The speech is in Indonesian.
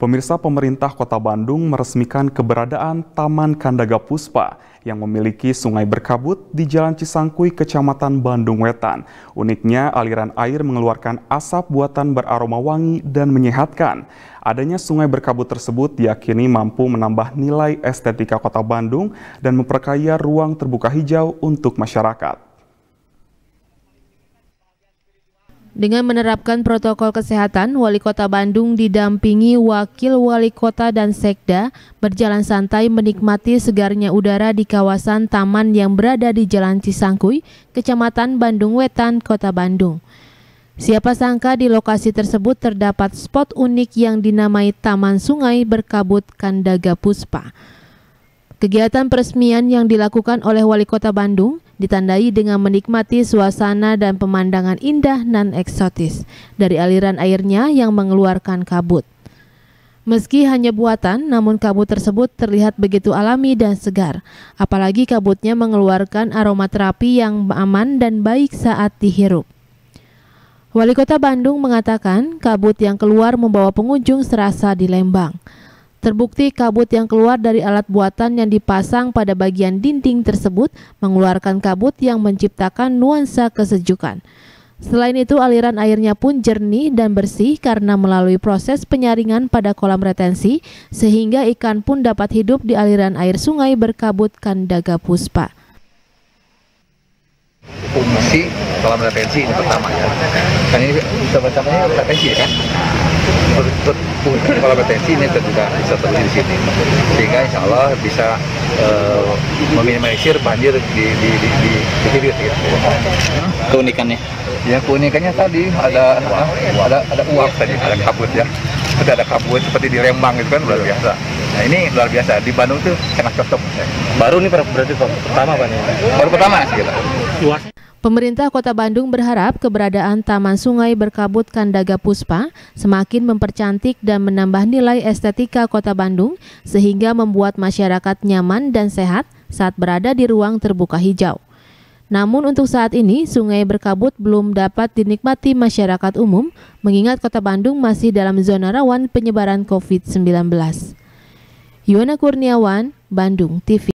Pemirsa pemerintah kota Bandung meresmikan keberadaan Taman Kandaga Puspa yang memiliki sungai berkabut di Jalan Cisangkui, Kecamatan Bandung Wetan. Uniknya, aliran air mengeluarkan asap buatan beraroma wangi dan menyehatkan. Adanya sungai berkabut tersebut diyakini mampu menambah nilai estetika kota Bandung dan memperkaya ruang terbuka hijau untuk masyarakat. Dengan menerapkan protokol kesehatan, Wali Kota Bandung didampingi Wakil Wali Kota dan Sekda berjalan santai menikmati segarnya udara di kawasan taman yang berada di Jalan Cisangkui, Kecamatan Bandung Wetan, Kota Bandung. Siapa sangka di lokasi tersebut terdapat spot unik yang dinamai Taman Sungai Berkabut Kandaga Puspa. Kegiatan peresmian yang dilakukan oleh Wali Kota Bandung – ditandai dengan menikmati suasana dan pemandangan indah nan eksotis dari aliran airnya yang mengeluarkan kabut. Meski hanya buatan, namun kabut tersebut terlihat begitu alami dan segar. Apalagi kabutnya mengeluarkan aroma terapi yang aman dan baik saat dihirup. Wali kota Bandung mengatakan kabut yang keluar membawa pengunjung serasa di Lembang. Terbukti kabut yang keluar dari alat buatan yang dipasang pada bagian dinding tersebut mengeluarkan kabut yang menciptakan nuansa kesejukan. Selain itu, aliran airnya pun jernih dan bersih karena melalui proses penyaringan pada kolam retensi, sehingga ikan pun dapat hidup di aliran air sungai berkabut Kandaga Puspa. Fungsi kolam retensi ini pertama ya. Kan ini bisa bacanya retensi ya kan? potensi ini juga bisa terjadi di sini sehingga insya Allah bisa uh, meminimalisir banjir di di di di, di hilir gitu. keunikannya ya keunikannya tadi ada ada ada uap tadi ada kabut ya seperti ada kabut seperti di Rembang gitu kan luar biasa nah ini luar biasa di Bandung tuh kena cocok baru ini berarti pertama pak baru pertama sekitar luasnya Pemerintah Kota Bandung berharap keberadaan Taman Sungai Berkabut Kandaga Puspa semakin mempercantik dan menambah nilai estetika Kota Bandung sehingga membuat masyarakat nyaman dan sehat saat berada di ruang terbuka hijau. Namun untuk saat ini Sungai Berkabut belum dapat dinikmati masyarakat umum mengingat Kota Bandung masih dalam zona rawan penyebaran COVID-19. Yona Kurniawan, Bandung TV